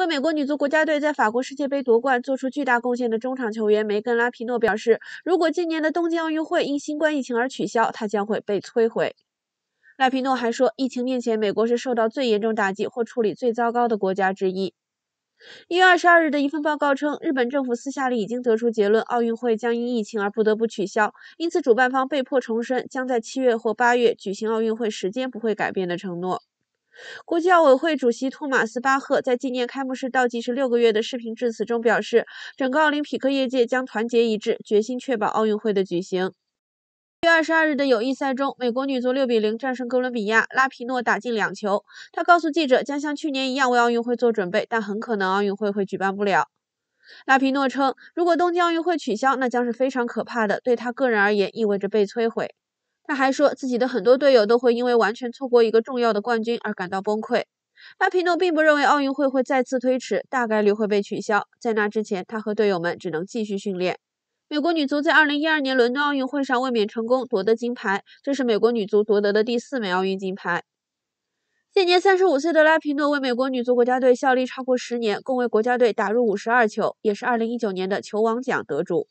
为美国女足国家队在法国世界杯夺冠做出巨大贡献的中场球员梅根·拉皮诺表示，如果今年的东京奥运会因新冠疫情而取消，他将会被摧毁。拉皮诺还说，疫情面前，美国是受到最严重打击或处理最糟糕的国家之一。一月二十二日的一份报告称，日本政府私下里已经得出结论，奥运会将因疫情而不得不取消，因此主办方被迫重申将在七月或八月举行奥运会时间不会改变的承诺。国际奥委会主席托马斯·巴赫在纪念开幕式倒计时六个月的视频致辞中表示，整个奥林匹克业界将团结一致，决心确保奥运会的举行。一月二十二日的友谊赛中，美国女足六比零战胜哥伦比亚，拉皮诺打进两球。他告诉记者，将像去年一样为奥运会做准备，但很可能奥运会会举办不了。拉皮诺称，如果东京奥运会取消，那将是非常可怕的，对他个人而言意味着被摧毁。他还说，自己的很多队友都会因为完全错过一个重要的冠军而感到崩溃。拉皮诺并不认为奥运会会再次推迟，大概率会被取消。在那之前，他和队友们只能继续训练。美国女足在2012年伦敦奥运会上卫冕成功，夺得金牌，这是美国女足夺得的第四枚奥运金牌。现年35岁的拉皮诺为美国女足国家队效力超过十年，共为国家队打入52球，也是2019年的球王奖得主。